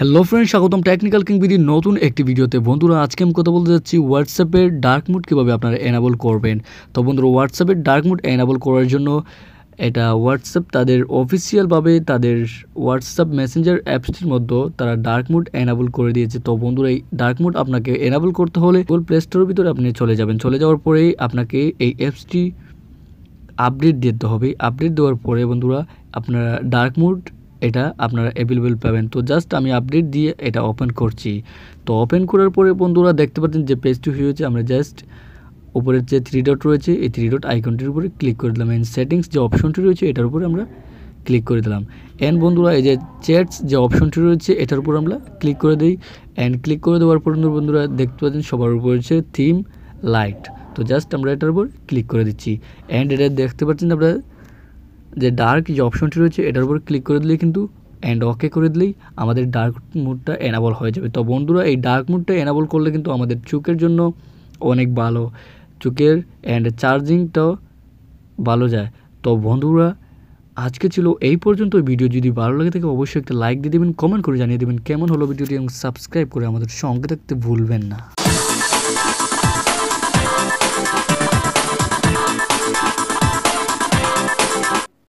hello friend স্বাগতম technical king নতুন একটি ভিডিওতে বন্ধুরা আজকে আমি কথা বলতে যাচ্ছি হোয়াটসঅ্যাপের ডার্ক মুড কীভাবে আপনারা এনাবল করবেন তো বন্ধুরা হোয়াটসঅ্যাপের ডার্ক মুড এনাবল করার জন্য এটা হোয়াটসঅ্যাপ তাদের অফিসিয়ালভাবে তাদের হোয়াটসঅ্যাপ মেসেঞ্জার অ্যাপসটির মধ্যে তারা ডার্ক মুড এনাবল করে দিয়েছে তো বন্ধুরা এই ডার্ক মুড আপনাকে এনাবল করতে হলে গুগল প্লে স্টোরের ভিতরে আপনি চলে যাবেন চলে যাওয়ার পরেই আপনাকে এই অ্যাপসটি আপডেট দিতে হবে আপডেট দেওয়ার পরে বন্ধুরা আপনারা ডার্ক মুড এটা আপনারা অ্যাভেলেবেল পাবেন তো জাস্ট আমি আপডেট দিয়ে এটা ওপেন করছি তো ওপেন করার পরে বন্ধুরা দেখতে পাচ্ছেন যে পেজটি হয়েছে আমরা জাস্ট উপরের যে থ্রি ডট রয়েছে এই থ্রি ডট আইকনটির উপরে ক্লিক করে দিলাম অ্যান্ড সেটিংস যে অপশনটি রয়েছে এটার উপরে আমরা ক্লিক করে দিলাম অ্যান্ড বন্ধুরা এই যে চ্যাটস যে অপশনটি রয়েছে এটার উপর আমরা ক্লিক করে দিই অ্যান্ড ক্লিক করে দেওয়ার পর বন্ধুরা দেখতে পাচ্ছেন সবার উপর রয়েছে থিম লাইট তো জাস্ট আমরা এটার উপর ক্লিক করে দিচ্ছি অ্যান্ড এটা দেখতে পাচ্ছেন আমরা যে ডার্ক যে অপশনটি রয়েছে এটার উপর ক্লিক করে দিলে কিন্তু অ্যান্ড ওকে করে দিলেই আমাদের ডার্ক মুডটা এনাবল হয়ে যাবে তো বন্ধুরা এই ডার্ক মুডটা এনাবল করলে কিন্তু আমাদের চোখের জন্য অনেক ভালো চোখের অ্যান্ড চার্জিংটাও ভালো যায় তো বন্ধুরা আজকে ছিল এই পর্যন্ত ভিডিও যদি ভালো লাগে থাকে অবশ্যই একটা লাইক দিয়ে দেবেন কমেন্ট করে জানিয়ে দেবেন কেমন হলো ভিডিওটি এবং সাবস্ক্রাইব করে আমাদের সঙ্গে থাকতে ভুলবেন না